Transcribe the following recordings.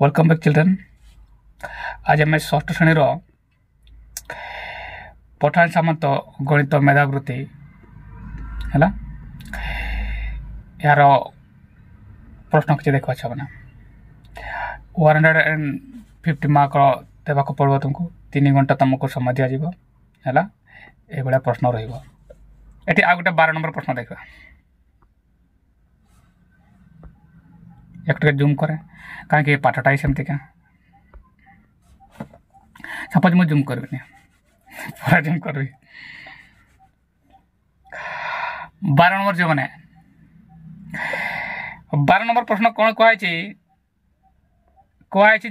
welcome back children ଆଜି ଆମେ ଷଷ୍ଠ ଶ୍ରେଣୀର ପଠାଣ ସାମନ୍ତ ଗଣିତ মেধাবৃত্তি ହେଲା ଏହାର ପ୍ରଶ୍ନ କିଛି ଦେଖୁଅଛି ମାନେ ୱାନ୍ ହଣ୍ଡ୍ରେଡ଼ ଆଣ୍ଡ ଫିଫ୍ଟି ମାର୍କର ଦେବାକୁ ପଡ଼ିବ ତୁମକୁ ତିନି ଘଣ୍ଟା ତୁମକୁ ସମୟ ଦିଆଯିବ ହେଲା ଏଇଭଳିଆ ପ୍ରଶ୍ନ ରହିବ ଏଠି ଆଉ ଗୋଟେ ବାର ନମ୍ବର ପ୍ରଶ୍ନ ଦେଖିବା एक जूम कै कहीं पाठटा सेमती सपोज मुझ जूम कर जूम कर बार नंबर जो मैंने बार नंबर प्रश्न कौन कह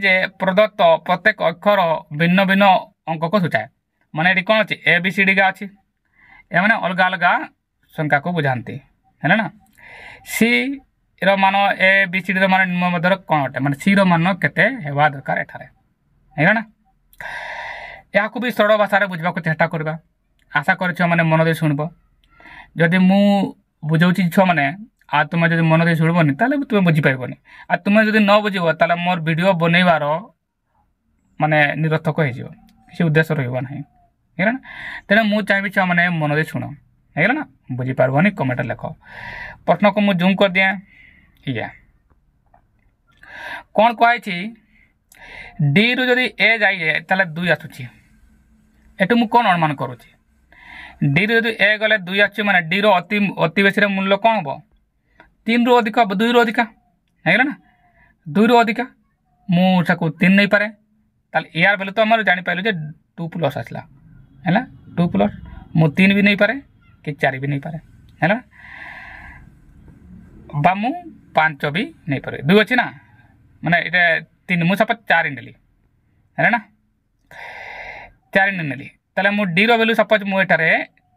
कह प्रदत्त प्रत्येक अक्षर भिन्न भिन्न अंक को सूचाए मान ये कौन अच्छे ए बी सी डी गा अच्छी ये अलग अलग संख्या को बुझाती है ना सी एर मान ए बी सी डी मान मध्य कौन अटे मान सी रान के दरकार एटारे या को भी सरल भाषा बुझाक चेस्टा करवा आशा कर छुआ मैंने मन दे शुण जदि मु बुझाऊ छुआ मैंने आ तुम जब मन दे शुणवन तेल तुम्हें बुझीपरबी आ तुम जब न बुझे मोर भिड बनइबार मानने निरर्थक हो उदेश रही तेना चाहे छुआ मैंने मन दे शुण है ना बुझीपरबनी कमेंट लेख प्रश्न को मुझे जूम कर दिए ଇୟା କ'ଣ କୁହାହେଇଛି ଡିରୁ ଯଦି ଏ ଯାଇଯାଏ ତାହେଲେ ଦୁଇ ଆସୁଛି ଏଠୁ ମୁଁ କ'ଣ ଅନୁମାନ କରୁଛି ଡିରୁ ଯଦି ଏ ଗଲେ ଦୁଇ ଆସୁଛି ମାନେ ଡିର ଅତି ଅତି ବେଶୀର ମୂଲ୍ୟ କ'ଣ ହେବ ତିନିରୁ ଅଧିକ ଦୁଇରୁ ଅଧିକା ହେଇଗଲା ନା ଦୁଇରୁ ଅଧିକା ମୁଁ ତାକୁ ତିନି ନେଇପାରେ ତାହେଲେ ଏଆର ବେଲେ ତ ଆମର ଜାଣିପାରିଲୁ ଯେ ଟୁ ପ୍ଲସ୍ ଆସିଲା ହେଲା ଟୁ ପ୍ଲସ୍ ମୁଁ ତିନି ବି ନେଇପାରେ କି ଚାରି ବି ନେଇପାରେ ହେଲା ବା ମୁଁ पाँच चौबी नहीं पर दुई अच्छी ना मैंने ये तीन मुझे सपोज चार नेली है ना चार नेली तेल मुझे डी रैल्यू सपोज मुझे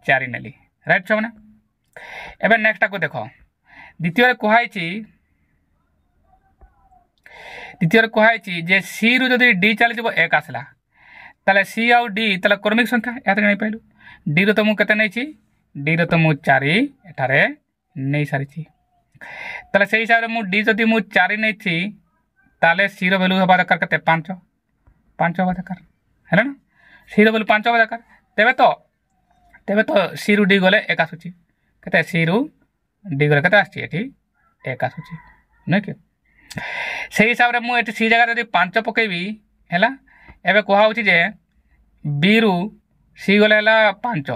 चार नेली रईट छुआ मैंने एवं नेक्स्ट टाक देख দ্বিতীয় কুহাইছি দ্বিতীয় কুহাইছি যে সি রু যদি ডি চালিযোগ এক আসলা তাহলে সি আউ ডি তাহলে ক্রমিক সংখ্যা এত জানি পাইলু ডি রু তো মু কেতে নেইছি ডি রু তো মু চারি এঠারে নেই সারিছি তাহলে সেই হিসাবে মু ডি যদি মু চারি নেছি তাহলে সির ভ্যালু হওয়া দরকার কত পাঁচ পাঁচ হওয়া দরকার হল না সির ভ্যালু পাঁচ হওয়া দরকার তেবে তো তেবে তো সি রু ডি গলে এক আসুচি কত সি রু ডি গলে কত আসছে এটি এক আসুচি নয় কি সেই হিসাবে মু এটি সি জায়গা যদি পাঁচ পকাইবি হেলা এবে কোহা হচ্ছে যে বি রু সি গলে হল পাঁচ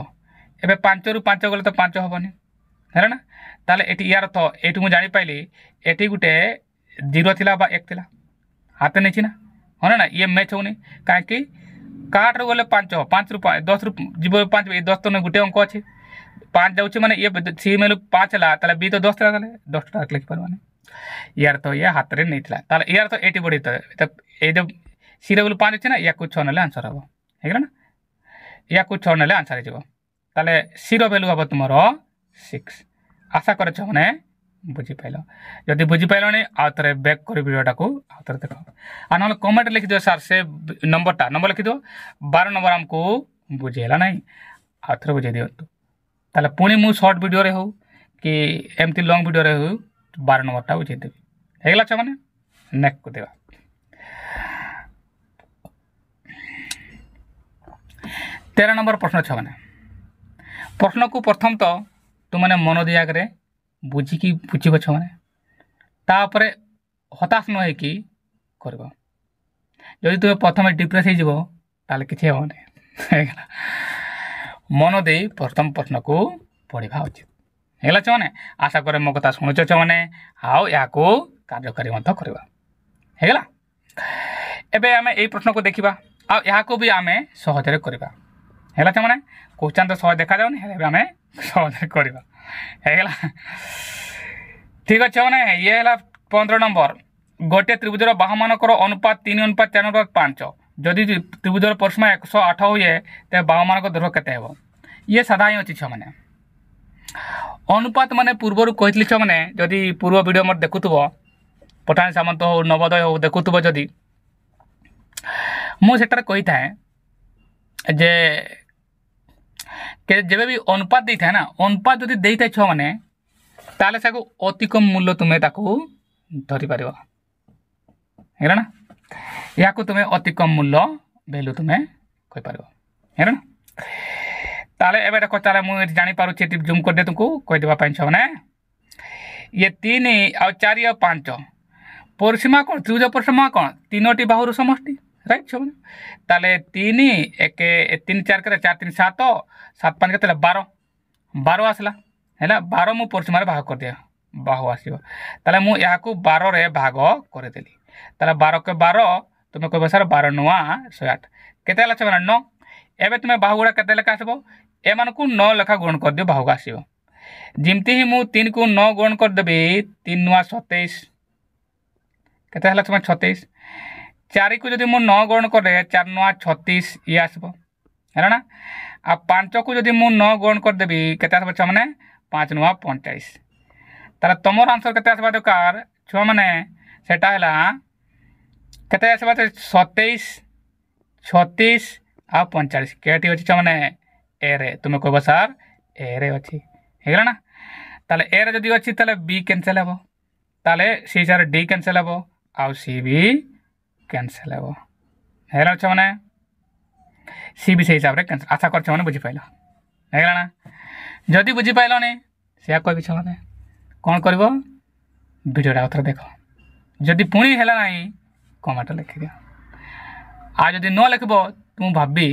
এবে পাঁচ পাঁচরু পাঁচ গলে তো পাঁচ হবনি হল না ताले एटी यार तो ये मुझे जापाली एटी गोटे जीरो एक थिला हाथ नहीं हाँ ना ना ये मैच होनी कहीं कार्ड रु गले पांच पाँच रु दस रु जीव पाँच दस तो नहीं गोटे अंक अच्छे पाँच जाऊँच मैंने ये थ्री मेल पाँच है बी तो दस था दस टाइम लिखी पारे यार तो ये हाथ में नहीं था यार तो ये बढ़ी तो ये जो सी रेगुल पाँच अच्छे ना या कुछ छः ना आंसर हाँ ठीक है ना या कुछ छः ना आंसर होल्यू हम तुम सिक्स आशा कर चाहे बुझिपाल जदि बुझिपाल आउ थे बैक कर भिडटा को आउ थे देख आ ना कमेंट लिखिद सार से नंबरटा नंबर लिखिद बार नंबर आमको बुझेगा ना आउ थे बुझे दिंतु तेल पुणी मुझे सर्ट भिडर हो कि एमती लंग भिड रे हो बार नंबरटा बुझेदेवि है छो मैंने नेक्ट को देवा तेरह नंबर प्रश्न छो मैंने प्रश्न को प्रथम तो ତୁମେମାନେ ମନ ଦେଇ ଆଗରେ ବୁଝିକି ବୁଝିବ ଛୁଆମାନେ ତାପରେ ହତାଶ ନ ହେଇକି କରିବ ଯଦି ତୁମେ ପ୍ରଥମେ ଡିପ୍ରେସ୍ ହେଇଯିବ ତାହେଲେ କିଛି ହେବନି ହେଇଗଲା ମନ ଦେଇ ପ୍ରଥମ ପ୍ରଶ୍ନକୁ ପଢ଼ିବା ଉଚିତ ହେଇଗଲା ଛୁଆମାନେ ଆଶା କରେ ମୋ କଥା ଶୁଣୁଛ ଛୁଆମାନେ ଆଉ ଏହାକୁ କାର୍ଯ୍ୟକାରୀ ମଧ୍ୟ କରିବା ହେଇଗଲା ଏବେ ଆମେ ଏଇ ପ୍ରଶ୍ନକୁ ଦେଖିବା ଆଉ ଏହାକୁ ବି ଆମେ ସହଜରେ କରିବା ହେଲା ସେମାନେ କୋଶ୍ଚିନ୍ ତ ସହଜ ଦେଖାଯାଉନି ହେଲେ ବି ଆମେ ସହଜ କରିବା ହେଇଗଲା ଠିକ୍ ଅଛି ମାନେ ଇଏ ହେଲା ପନ୍ଦର ନମ୍ବର ଗୋଟିଏ ତ୍ରିଭୁଜର ବାହୁମାନଙ୍କର ଅନୁପାତ ତିନି ଅନୁପାତ ଚାରି ଅନୁପାତ ପାଞ୍ଚ ଯଦି ତ୍ରିଭୁଜର ପରିସୀମା ଏକଶହ ଆଠ ହୁଏ ତେବେ ବାହୁମାନଙ୍କ ଦୈର୍ଘ୍ୟ କେତେ ହେବ ଇଏ ସାଧା ହିଁ ଅଛି ଛୁଆମାନେ ଅନୁପାତ ମାନେ ପୂର୍ବରୁ କହିଥିଲି ଛୁଆମାନେ ଯଦି ପୂର୍ବ ଭିଡ଼ିଓ ମୋର ଦେଖୁଥିବ ପଠାଣି ସାମନ୍ତ ହେଉ ନବୋଦୟ ହେଉ ଦେଖୁଥିବ ଯଦି ମୁଁ ସେଠାରେ କହିଥାଏ जे के जेबे भी अनुपात दे था ना अनुपात जो दे था छो माने ताले से को अति कम मूल्य तुम्हें ताको धरि परबो है ना याको तुम्हें अति कम मूल्य वैल्यू तुम्हें कोई परबो है ना ताले एबे देखो ताले मु जानि पारु छी जूम कर दे तुमको कह देबा पांच छ माने ये 3 और 4 और 5 परिसीमा कोण त्रिभुज परिसीमा कोण तीनोटी बाहुर समष्टि রাইট সব তাহলে তিন একে তিন চার কে চার তিন সাত সাত পাঁচ কে তাহলে বারো বারো আসলা ହେଲା ବାର ମୁଁ ପରିସୀମାରେ ଭାଗ କରିଦିଏ ବାହୁ ଆସିବ ତାହେଲେ ମୁଁ ଏହାକୁ ବାରରେ ଭାଗ କରିଦେଲି ତାହେଲେ ବାରକେ ବାର ତୁମେ କହିବ ସାର୍ ବାର ନୂଆ ଶହେ ଆଠ କେତେ ହେଲା ସେମାନେ ନଅ ଏବେ ତୁମେ ବାହୁଗୁଡ଼ା କେତେ ଲେଖା ଆସିବ ଏମାନଙ୍କୁ ନଅ ଲେଖା ଗୁଣ କରିଦିଅ ବାହୁକୁ ଆସିବ ଯେମିତି ହିଁ ମୁଁ ତିନିକୁ ନଅ ଗୁଣ କରିଦେବି ତିନି ନୂଆ ସତେଇଶ କେତେ ହେଲା ସେମାନେ ଛତେଇଶ चार को जब मुझ नौ गुण चार नुआ छतीस ये आसब है ना आ पांच को जब मुझ नौ गुण करदेवि के आस छुआने पाँच नुआ पंचाइस तार तुम आंसर के दरकार छुआ मैंने से कत छतीस आ पंचाश कैट अच्छे छुआ मैंने ए रे तुम्हें कह सार ए रे अच्छी ना तो ए रे जदि अच्छी बी कैनसल हे तेल सी सार डी कैनसल हे आ सी भी कैनसल है है छो सी भी सही हिसाब से कैनस आशा कर बुझीपाल है जदि बुझीपाल से कह भी छो कौन कर भिडटा आउ देख जदि पुणी है कमेंट लिख दि आ जदि न लिख तुम भाभी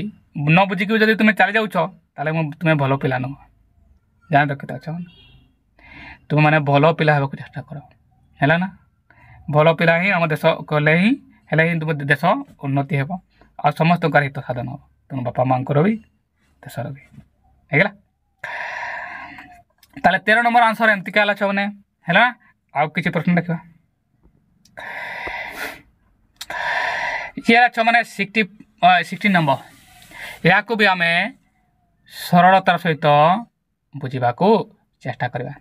न बुझी जब तुम चली जाऊ ते तुम्हें भल पा नुह जान रखित अच्छा तुम मैंने भल पाक चेस्ट कर है ना भल पा ही आम देश कले ही ହେଲେ ହିଁ ଦେଶ ଉନ୍ନତି ହେବ ଆଉ ସମସ୍ତଙ୍କର ହିତ ସାଧନ ହେବ ତେଣୁ ବାପା ମାଆଙ୍କର ବି ଦେଶର ବି ହେଇଗଲା ତାହେଲେ ତେର ନମ୍ବର ଆନ୍ସର୍ ଏମିତିକା ହେଲା ଛୁଆମାନେ ହେଲା ଆଉ କିଛି ପ୍ରଶ୍ନ ଦେଖିବା ଇଏ ହେଲା ଛୁଆମାନେ ସିକ୍ସଟି ସିକ୍ସଟି ନମ୍ବର ଏହାକୁ ବି ଆମେ ସରଳତାର ସହିତ ବୁଝିବାକୁ ଚେଷ୍ଟା କରିବା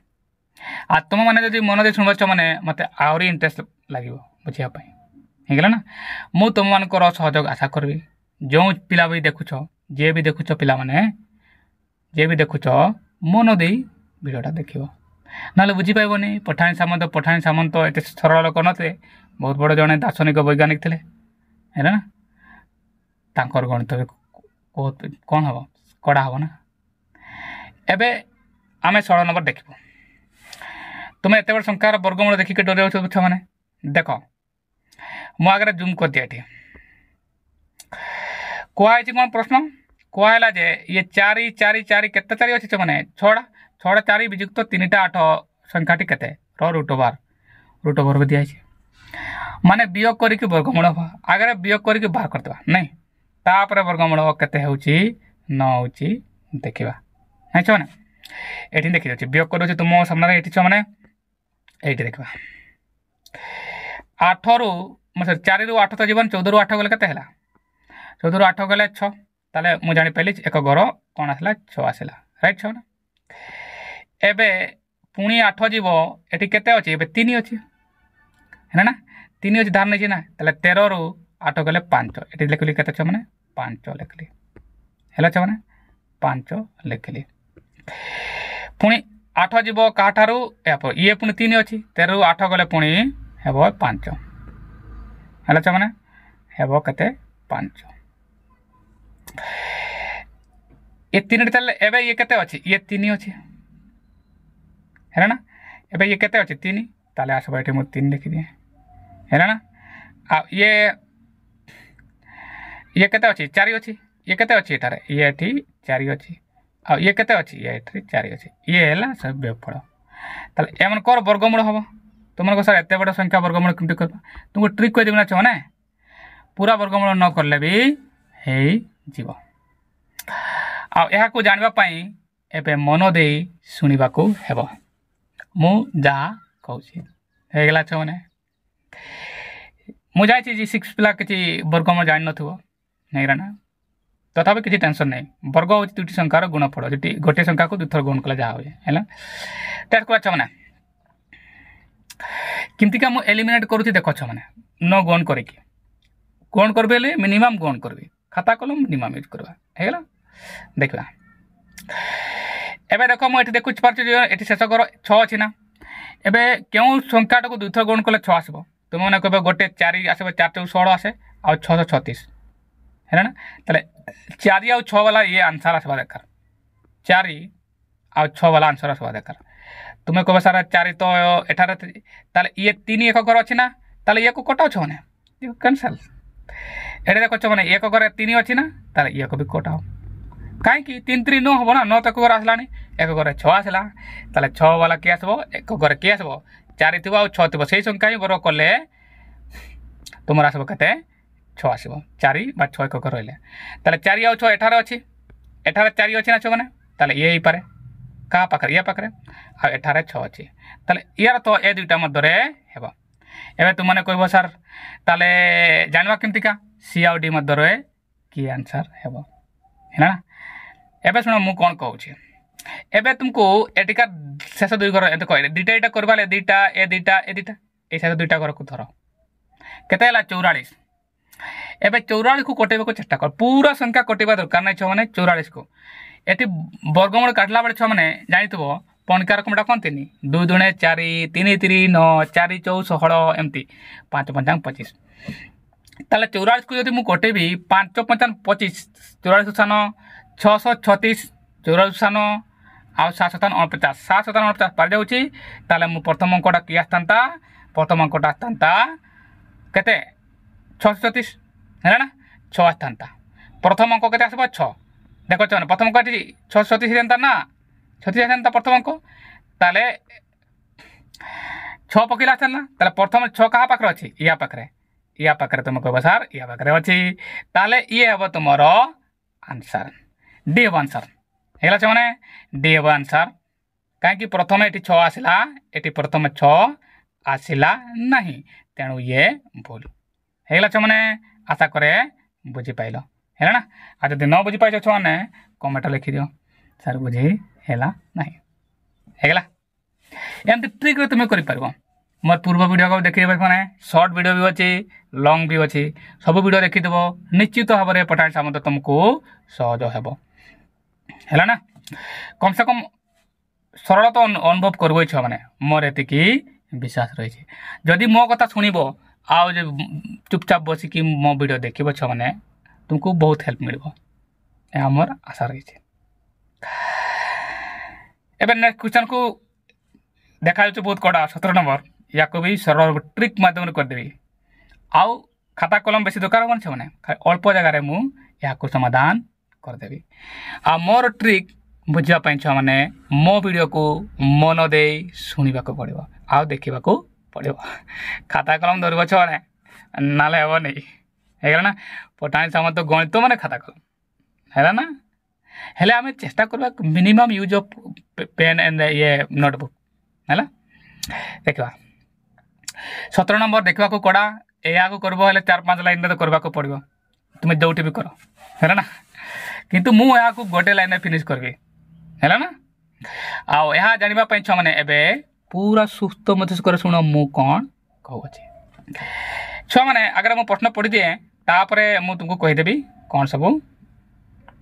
ଆଉ ତୁମମାନେ ଯଦି ମନ ଦେଇ ଶୁଣିବ ଛୁଆମାନେ ମୋତେ ଆହୁରି ଇଣ୍ଟରେଷ୍ଟ ଲାଗିବ ବୁଝିବା ପାଇଁ ହେଇଗଲା ନା ମୁଁ ତୁମମାନଙ୍କର ସହଯୋଗ ଆଶା କରିବି ଯେଉଁ ପିଲା ବି ଦେଖୁଛ ଯିଏ ବି ଦେଖୁଛ ପିଲାମାନେ ଯିଏ ବି ଦେଖୁଛ ମନ ଦେଇ ଭିଡ଼ିଓଟା ଦେଖିବ ନହେଲେ ବୁଝିପାରିବନି ପଠାଣି ସାମନ୍ତ ପଠାଣି ସାମନ୍ତ ଏତେ ସରଳ ଲୋକ ନଥିଲେ ବହୁତ ବଡ଼ ଜଣେ ଦାର୍ଶନିକ ବୈଜ୍ଞାନିକ ଥିଲେ ହେଲା ନା ତାଙ୍କର ଗଣିତ ବହୁତ କ'ଣ ହେବ କଡ଼ା ହେବ ନା ଏବେ ଆମେ ଷୋହଳ ନମ୍ବର ଦେଖିବୁ ତୁମେ ଏତେ ବଡ଼ ସଂଖ୍ୟାର ବର୍ଗମୂଳ ଦେଖିକି ଡରି ଯାଉଛ ଛୁଆମାନେ ଦେଖ मुझे जूम कर दिया कहुच कौन प्रश्न कहला जे ये चार चार चार के चार अच्छे से मैंने छा छा चार विजुक्त तीन टा आठ संख्याटी के रुट ओवर रुट ओवर भी दिखाई मान वियोग कर वर्गमूल आगे वियोग कर बाहर करदे नहीं वर्गमूल के देखा नहीं मैंने ये देखी दूसरी वियोग कर तुम तो सामने ये छो मैंने देखा आठ रू सरी चारि आठ तो जीवन चौदह आठ गले के चौदह आठ गले छ তাহলে মু জাঁপারি এক ঘর কণ আসলা ছ আসলা রাইট ছ না এবে পুঁ আঠ যাব এটি কেতে অছি এবে তিন অছি হ্যাঁ না তিন অছি ধার নেছি না তাহলে তের রু আঠ গেলে পাঁচ এটি লেখলি কেতে ছ মানে পাঁচ লেখলি হল ছ মানে পাঁচ লেখলি পুঁ আঠ যাব কাঠার ইয়ে পুঁ তিন অছি তের রু আঠ গেলে পুঁ হব পাঁচ हेलो चमने हेब कते पांच ये तीन एवं ये कते ये तीन अच्छे है ना एवं ये कते अच्छे आस बैठे मुझे तीन लिख दिए है ना ये ये कते अच्छे चार अच्छे ये कते ये चार अच्छे आ ये कते चार ये सब बेफल तेल एम कर वर्गमूल हम तुमको सर एत बड़ संख्या वर्गमूल कम तुमको ट्रिक कहीदेवी ना चाहना पूरा वर्गमूल न कले भी हो जानापी एवं मन दे शुणा हे मुझा कहला छे मुझे जी सिक्स पिला किसी वर्गमूल जान नईगला ना तथापि किसी टेनसन नहीं वर्ग हूँ दुईट संख्यार गुणफल गोटे संख्या को दुथर गुण कले जहाँ हुए है टेस्ट कला छे କେମିତିକା ମୁଁ ଏଲିମିନେଟ୍ କରୁଛି ଦେଖ ଛୁଆମାନେ ନ ଗଣ କରିକି ଗଣ କରିବେ ହେଲେ ମିନିମମ୍ ଗଣ କରିବି ଖାତା କଲମ ମିନିମମ୍ ୟୁଜ୍ କରିବା ହେଇଗଲା ଦେଖିବା ଏବେ ଦେଖ ମୁଁ ଏଠି ଦେଖୁଛି ପାରୁଛି ଏଠି ଶେଷ କର ଛଅ ଅଛି ନା ଏବେ କେଉଁ ସଂଖ୍ୟାଟାକୁ ଦୁଇଥର ଗଣ କଲେ ଛଅ ଆସିବ ତୁମେମାନେ କହିବ ଗୋଟେ ଚାରି ଆସିବ ଚାରିଟା ଷୋହଳ ଆସେ ଆଉ ଛଅଶହ ଛତିଶ ହେଲା ନା ତାହେଲେ ଚାରି ଆଉ ଛଅ ବାଲା ଇଏ ଆନ୍ସର୍ ଆସିବା ଦରକାର ଚାରି ଆଉ ଛଅ ବାଲା ଆନ୍ସର୍ ଆସିବା ଦରକାର तुम्हें कह सार चार एठार तो, ताले ये तीन एककर अच्छी ना तो ये को कटाओ मैंने कैनसल ये देखो मैंने एक घर तीन अच्छी ना तो ये को भी कटाओ कहीं तीन तीन नौ हम ना नौ तो एक घर आसला एक घर छः आसला ताले छः किए आसब एक घर किए आसब चार थोड़ा से संख्या ही बड़ कले तुम आसब कैसे छः चार छः एक घर रहा चार आठार अच्छी एठार चार अच्छी ना छो मैंने ये हो କାହା ପାଖରେ ୟା ପାଖରେ ଆଉ ଏଠାରେ ଛଅ ଅଛି ତାହେଲେ ୟାର ତ ଏ ଦୁଇଟା ମଧ୍ୟରେ ହେବ ଏବେ ତୁମମାନେ କହିବ ସାର୍ ତାହେଲେ ଜାଣିବା କେମିତିକା ସି ଆଉ ଡି ମଧ୍ୟରେ କିଏ ଆନ୍ସର୍ ହେବ ହେଲା ଏବେ ଶୁଣ ମୁଁ କ'ଣ କହୁଛି ଏବେ ତୁମକୁ ଏଠିକା ଶେଷ ଦୁଇ ଘର ଏତେ କହିଲେ ଦୁଇଟା ଏଇଟା କରିବା ହେଲେ ଦୁଇଟା ଏ ଦୁଇଟା ଏ ଦୁଇଟା ଏଇ ଶେଷ ଦୁଇଟା ଘରକୁ ଧର କେତେ ହେଲା ଚଉରାଳିଶ ଏବେ ଚଉରାଳିଶକୁ କଟେଇବାକୁ ଚେଷ୍ଟା କର ପୁରା ସଂଖ୍ୟା କଟେଇବା ଦରକାର ନାହିଁ ଛୁଆମାନେ ଚଉରାଳିଶକୁ ଏଠି ବର୍ଗମୂଳ କାଟିଲା ବେଳେ ଛୁଆମାନେ ଜାଣିଥିବ ପଣିକା ରକମଟା କହନ୍ତିନି ଦୁଇ ଦୁଣେ ଚାରି ତିନି ତିନି ନଅ ଚାରି ଚଉ ଷୋହଳ ଏମିତି ପାଞ୍ଚ ପଞ୍ଚାବନ ପଚିଶ ତାହେଲେ ଚଉରାଳିଶକୁ ଯଦି ମୁଁ କଟେଇବି ପାଞ୍ଚ ପଞ୍ଚାବନ ପଚିଶ ଚଉରାଳିଶ ସ୍ଥାନ ଛଅଶହ ଛତିଶ ଚଉରାଳିଶ ସ୍ଥାନ ଆଉ ସାତ ଶତାନ ଅଣପଚାଶ ସାତ ଶତାନ ଅଣପଚାଶ ପାରିଯାଉଛି ତାହେଲେ ମୁଁ ପ୍ରଥମ ଅଙ୍କଟା କିଏ ଆସିଥାନ୍ତା ପ୍ରଥମ ଅଙ୍କଟା ଆସିଥାନ୍ତା କେତେ ଛଅଶହ ଛତିଶ ହେଲା ନା ଛଅ ଆସିଥାନ୍ତା ପ୍ରଥମ ଅଙ୍କ କେତେ ଆସିବ ଛଅ देखो चम प्रथम अंक छतीस ना छतीस आता प्रथम अंक ताल छ पकिल आ प्रथम छ क्या पाखे अच्छी या पाखे या पाखे तुम कह सार या पाखे अच्छी ताले ये हम तुम आंसर डी हम आंसर है चाहे डी हम आंसर कहीं प्रथम ये छ आसला ये प्रथम छ आसला ना तेणु ये भूल है चाहे आशा कै बुझीपाल ହେଲା ଆଉ ଯଦି ନ ବୁଝିପାରୁଛ ଛୁଆମାନେ କମେଣ୍ଟ ଲେଖିଦିଅ ସାର୍ ବୁଝେଇ ହେଲା ନାହିଁ ହେଇଗଲା ଏମିତି ଟ୍ରିକ୍ରେ ତୁମେ କରିପାରିବ ମୋର ପୂର୍ବ ଭିଡ଼ିଓକୁ ଦେଖିପାରିବମାନେ ସର୍ଟ ଭିଡ଼ିଓ ବି ଅଛି ଲଙ୍ଗ ବି ଅଛି ସବୁ ଭିଡ଼ିଓ ଦେଖିଦେବ ନିଶ୍ଚିତ ଭାବରେ ପଠାଣି ସାମନ୍ତ ତୁମକୁ ସହଜ ହେବ ହେଲା ନା କମ୍ସେ କମ୍ ସରଳ ତ ଅନୁଭବ କରିବ ଏଇ ଛୁଆମାନେ ମୋର ଏତିକି ବିଶ୍ୱାସ ରହିଛି ଯଦି ମୋ କଥା ଶୁଣିବ ଆଉ ଚୁପଚାପ ବସିକି ମୋ ଭିଡ଼ିଓ ଦେଖିବ ଛୁଆମାନେ तुमको बहुत हेल्प मिल मोर आशा रही है एवं नेक्स्ट क्वेश्चन को देखा तो बहुत कड़ा सतर नंबर या को भी सर ट्रिक माध्यम करदेवि आउ खाता कलम बेस दरकार हम मैंने अल्प जगार मुझे समाधान करदेवि आ मोर ट्रिक बुझाप मैंने मो भिड को मन दे शुणा को पड़ो आ देखा को पड़ा खाता कलम धरव छ ना हेब नहीं तो तो है ना पटाणी सामान तो गणित मान खाता कलम है आम चेस्टा करवा minimum use of pen and ये नोटबुक है देखा सतर नंबर देखा कड़ा या को करबो हेले चार पांच लाइन तो करवाक पड़ो तुम्हें जो भी कर है ना कि मुझे गोटे लाइन में फिनिश करी है आ जानापी छुआ मैंने पूरा सुस्थ मतस्क शुण मु कौन कहूँ छुआ मैंने अगर मुझे प्रश्न पढ़ीदे तापर मुझे तुमको कौन सब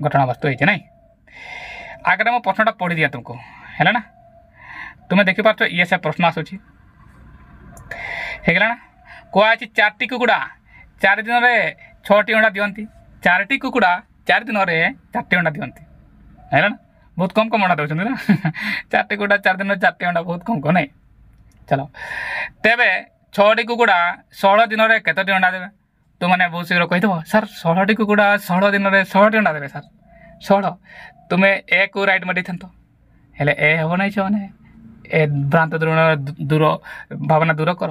घटना वस्तु होती ना आगे मुझे प्रश्नटा पढ़ी दिए तुमको है ना तुम्हें देख पार ये से प्रश्न आसूला ना कह चार कुकुड़ा चार दिन में छटी अंडा दिखती चार कुकुड़ा चार दिन चार अंडा दिखती है बहुत कम कम अंडा दूसरी ना चार कुकुड़ा चार दिन चार अंडा बहुत कम कम नहीं चलो तेरे ଛଅଟି କୁକୁଡ଼ା ଷୋହଳ ଦିନରେ କେତୋଟି ଅଣ୍ଡା ଦେବେ ତୁମେ ବହୁତ ଶୀଘ୍ର କହିଦେବ ସାର୍ ଷୋହଳଟି କୁକୁଡ଼ା ଷୋହଳ ଦିନରେ ଷୋହଳଟି ଅଣ୍ଡା ଦେବେ ସାର୍ ଷୋହଳ ତୁମେ ଏକୁ ରାଇଟ୍ ମାରିଥାନ୍ତ ହେଲେ ଏ ହେବ ନାହିଁ ଛୁଆମାନେ ଏ ଭ୍ରାନ୍ତ ଦୂର ଦୂର ଭାବନା ଦୂର କର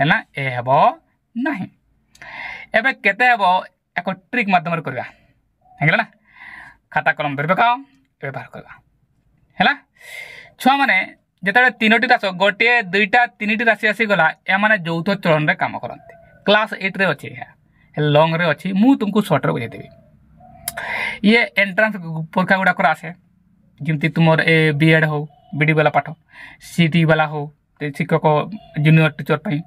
ହେଲା ଏ ହେବ ନାହିଁ ଏବେ କେତେ ହେବ ଏକ ଟ୍ରିକ୍ ମାଧ୍ୟମରେ କରିବା ହେଇଗଲା ନା ଖାତା କଲମ ଧରି ପକାଅ ବ୍ୟବହାର କରିବା ହେଲା ଛୁଆମାନେ যেতবে তিনোটি রাশ গোটিয়ে দুইটা তিনটি রাশি আসিগলা এমানে যৌথ চলনরে কাম করতে ক্লাস এইট্রে অছে লংরে অছি মু তুমি সর্টরে বুঝাইদেবি ইয়ে এন্ট্রান্স পরীক্ষা গুড়াকর আসে যেমতি তোমার এ বিএড হো বিডি বালা পাঠ সিটি বালা হো শিক্ষক জুনিয়র টিচর পাই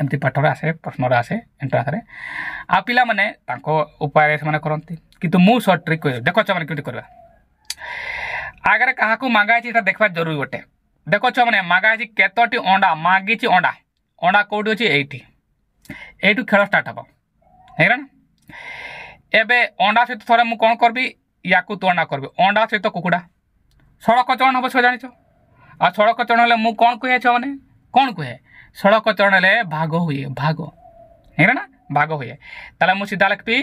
ଏମିତି ପାଠରେ ଆସେ ପ୍ରଶ୍ନରେ ଆସେ ଏଣ୍ଟ୍ରାନ୍ସରେ ଆଉ ପିଲାମାନେ ତାଙ୍କ ଉପାୟରେ ସେମାନେ କରନ୍ତି କିନ୍ତୁ ମୁଁ ସର୍ଟ ଟ୍ରିକ୍ କହିଦେବି ଦେଖ ସେମାନେ କେମିତି କରିବା ଆଗରେ କାହାକୁ ମାଗା ହେଇଛି ସେଟା ଦେଖିବା ଜରୁରୀ ଗୋଟେ ଦେଖ ଛୁଆମାନେ ମାଗା ହେଇଛି କେତୋଟି ଅଣ୍ଡା ମାଗିଛି ଅଣ୍ଡା ଅଣ୍ଡା କେଉଁଠି ଅଛି ଏଇଠି ଏଇଠୁ ଖେଳ ଷ୍ଟାର୍ଟ ହେବ ହେଇଗଲା ନା ଏବେ ଅଣ୍ଡା ସହିତ ଥରେ ମୁଁ କ'ଣ କରିବି ୟାକୁ ତୁଳନା କରିବି ଅଣ୍ଡା ସହିତ କୁକୁଡ଼ା ସଡ଼କ ଚରଣ ହେବ ସେ ଜାଣିଛ ଆଉ ସଡ଼କ ଚରଣ ହେଲେ ମୁଁ କ'ଣ କୁହେ ଛୁଆମାନେ କ'ଣ କୁହେ ସଡ଼କ ଚରଣ ହେଲେ ଭାଗ ହୁଏ ଭାଗ ହେଇଗଲା ନା ଭାଗ ହୁଏ ତାହେଲେ ମୁଁ ସିଧା ଲେଖିବି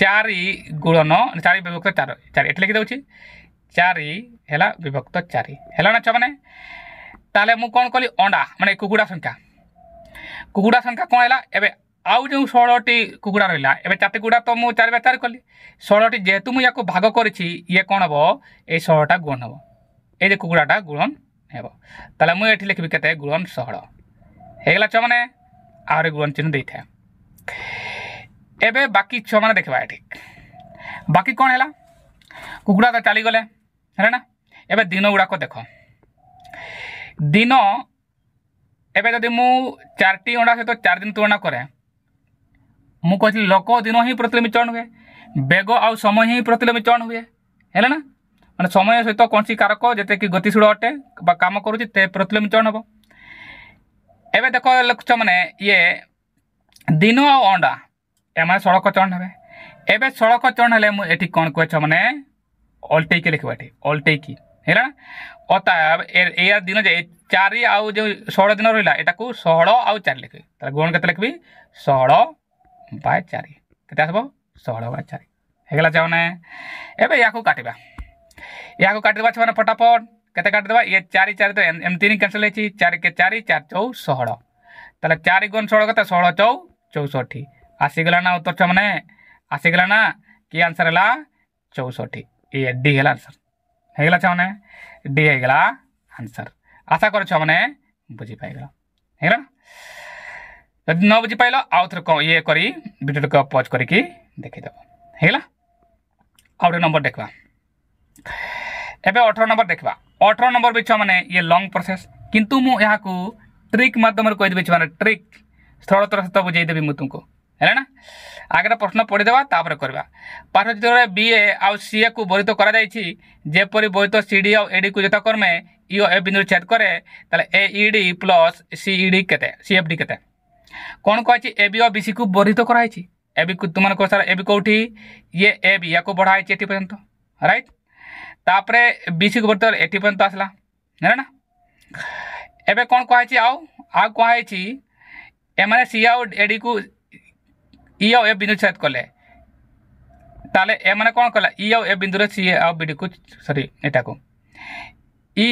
ଚାରି ଗୁଣନ ଚାରି ବିଭକ୍ତ ଚାରି ଚାରି ଏଠି ଲେଖିଦେଉଛି ଚାରି ହେଲା ବିଭକ୍ତ ଚାରି ହେଲା ନା ଛୁଆମାନେ ତାହେଲେ ମୁଁ କ'ଣ କଲି ଅଣ୍ଡା ମାନେ କୁକୁଡ଼ା ସଂଖ୍ୟା କୁକୁଡ଼ା ସଂଖ୍ୟା କ'ଣ ହେଲା ଏବେ ଆଉ ଯେଉଁ ଷୋହଳଟି କୁକୁଡ଼ା ରହିଲା ଏବେ ଚାରିଟି କୁକୁଡ଼ା ତ ମୁଁ ଚାରି ବା ଚାରି କଲି ଷୋହଳଟି ଯେହେତୁ ମୁଁ ୟାକୁ ଭାଗ କରିଛି ଇଏ କ'ଣ ହେବ ଏଇ ଷୋହଳଟା ଗୁଣ ହେବ ଏଇ ଯେ କୁକୁଡ଼ାଟା ଗୁଣନ ହେବ ତାହେଲେ ମୁଁ ଏଠି ଲେଖିବି କେତେ ଗୁଣନ ଷୋହଳ ହେଇଗଲା ଛୁଆମାନେ ଆହୁରି ଗୁଣନ ଚିହ୍ନ ଦେଇଥାଏ ଏବେ ବାକି ଛୁଆମାନେ ଦେଖିବା ଏଠି ବାକି କ'ଣ ହେଲା କୁକୁଡ଼ା ତ ଚାଲିଗଲେ ହେଲା ନା ଏବେ ଦିନ ଗୁଡ଼ାକ ଦେଖ ଦିନ ଏବେ ଯଦି ମୁଁ ଚାରିଟି ଅଣ୍ଡା ସହିତ ଚାରି ଦିନ ତୁଳନା କରେ ମୁଁ କହିଥିଲି ଲୋକ ଦିନ ହିଁ ପ୍ରତିଲିମିଚରଣ ହୁଏ ବେଗ ଆଉ ସମୟ ହିଁ ପ୍ରତିଲିମିଚରଣ ହୁଏ ହେଲା ନା ମାନେ ସମୟ ସହିତ କୌଣସି କାରକ ଯେତେକି ଗତିଶୀଳ ଅଟେ ବା କାମ କରୁଛି ତେ ପ୍ରତିଲିମିଚରଣ ହେବ ଏବେ ଦେଖ ଲୋକମାନେ ଇଏ ଦିନ ଆଉ ଅଣ୍ଡା ଏମାନେ ସଡ଼କ ଚରଣ ହେବେ ଏବେ ସଡ଼କ ଚରଣ ହେଲେ ମୁଁ ଏଠି କ'ଣ କୁହେ ଛୁଆମାନେ अल्टे अल्टेक लिखे ये अल्टेक है अता दिन जे चार जो षोह दिन रहा यहाँ को षोह आ चार लिखे गुण के लिखी षोह बाय चार के आसब षोह बाय चार होगा चाहे एवं या काटा या काटदे से फटाफट कैसे काटदे ये चार चार तो एम तीन कैनसल होती चार के चार चार चौ षोह तेल चार गुण षोह कैसे षोह चौ चौष्टी आसीगलाना उत्तर छोने आसीगलाना कि आंसर है चौष्टी ए आंसर है छे डी है आंसर आशा कर छे बुझीपाइल है न बुझी पाइल आउ थ ये करीडियो को पज कर देखेद नंबर देखा एवं अठर नंबर देखा अठर नंबर भी छुआ ये लंग प्रोसेस कितु मुझे ट्रिक मध्यम कहीदेवी छुआ ट्रिक सरलतर सहित बुझेदेवी मुझे है आगे तो प्रश्न पढ़ीदेपर करवा बी ए आउ सी ए को बरित करपर बहित सी डी आउ एडी को यथकर्मे इओ e ए बिंदु छेद कै ए प्लस सीईडी के सी एफ डी के कौन कह सी को बरित कर ए बी सर ए कौटी ये ए बी या बढ़ाई एटी पर्यटन रईट तापर बी सी को बढ़ एटी पर्यटन आसला है ना एवं कौन कह आ सी आउ एडी को इ आउ ए बिंदु छेद कले ताले ए माने कोन कला इ आउ ए बिंदु रे सी आउ बी डी सॉरी एटा को इ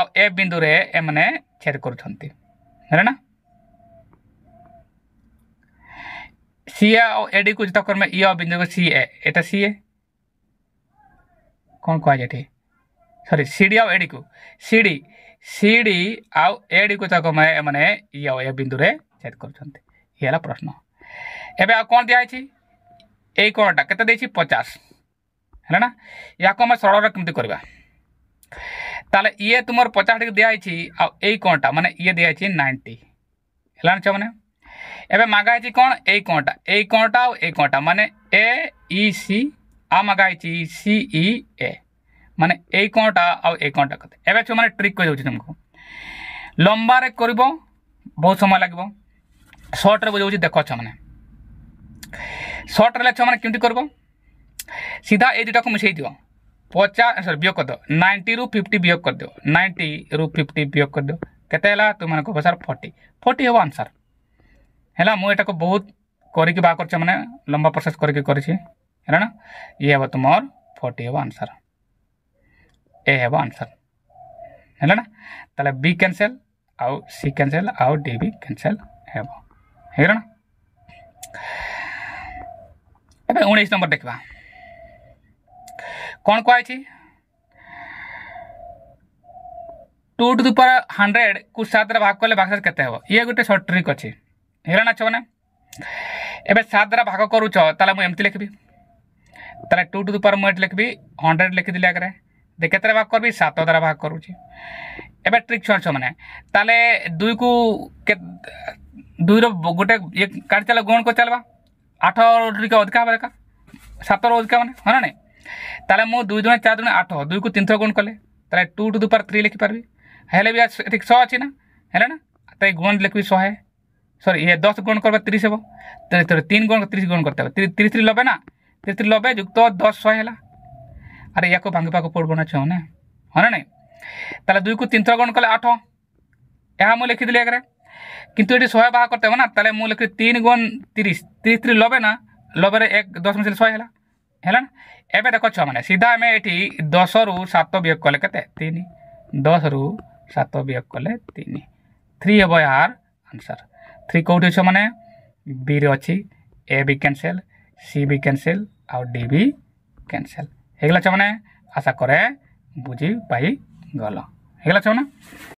आउ ए बिंदु रे ए माने छेद करथंती हैले ना सी आउ ए डी को जत कर में इ आउ बिंदु को सी ए एटा सी ए कोन कह जेठी सॉरी सी डी आउ ए डी को सी डी सी डी आउ ए डी को तक में ए माने इ आउ ए बिंदु रे छेद करथंती इ हला प्रश्न एवं आ कौन दिखाई ये कणटा के पचास है ना या सरल कमी ताले ये तुम पचास टी दिखाई आई कणटा मान ये दिखाई नाइंटी है छो मैंने एवं मगा कौन ए कणटा ए कणटा आई कणटा मान ए सी आ मगा सी ए मान यही कणटा आई कणटा कत ए मैंने ट्रिक कह तुमको लंबा कर बहुत समय लगे सर्ट्रे बजाऊ देख छ मैंने सर्टर लेख मैंने कमी कर सीधा ये दुटा को मिसई दिव पचास सरी वियोग करद नाइंटी रु फिफ्टी वियोग करद नाइंटी रु फिफ्टी वियोग करद के तुमने कह सर फोर्टी फोर्टी हम आंसर है मुझे को बहुत करके कर लंबा प्रोसेस करके कर ये तुम फोर्टी हम आंसर ए हे आंसर है ना तेल B cancel out C cancel out D cancel है ना एवं उन्नीस नंबर देखा कौन कह टू टू दुपर हंड्रेड सात द्वारा भाग कले भाग के ये गोटे सर्ट ट्रिक अच्छे हेलाना छोने एवं सात द्वारा भाग करुच मुझे एमती लिखी तेल टू टू दुपर मुझे लिखी हंड्रेड लिखीदी आगे दे के भाग करी सात द्वारा भाग करुच एवं ट्रिक छो मैंने तेल दुई को दुई रोटे ये काट चल गुण को चलवा आठ टे अधिका हम देखा सतर अधिका मैंने है ना ना मुझ दुई जन चार जन आठ दुई को तीन थर गुण कले टू टू दुपार थ्री लिखिपारि हेल्ले शह अच्छी ना है ना तो गुण लिखी शहे सरी ये दस गुण करवा तीस हे तीन गुण तीस गुण करते हैं तीस थ्री लबे ना तीस थ्री लबे युक्त दस शहे अरे या भांग पड़ ना चाहे हाँ ना तो दुई को तीन थर गुण कले आठ यहाँ मुझे लिखीदी एगे किंतु ये शहे बाहर करते हैं तेल मुँह लिखी तीन गुण तीस तीस तीस लबे ना लबे एक दस मिशिल शहे है एवं देख छुआ मैंने सीधा आम ये दस रु सत वियोग कले के दस रु सत वियोग कले थ्री हे यार आंसर थ्री कौटी छो मैंने बी रे अच्छी ए भी कैनसल सी भी कैनसल आउ डी भी कैनसल होगा छो मैंने आशा कै बुझी पाई गल होगा छो मैंने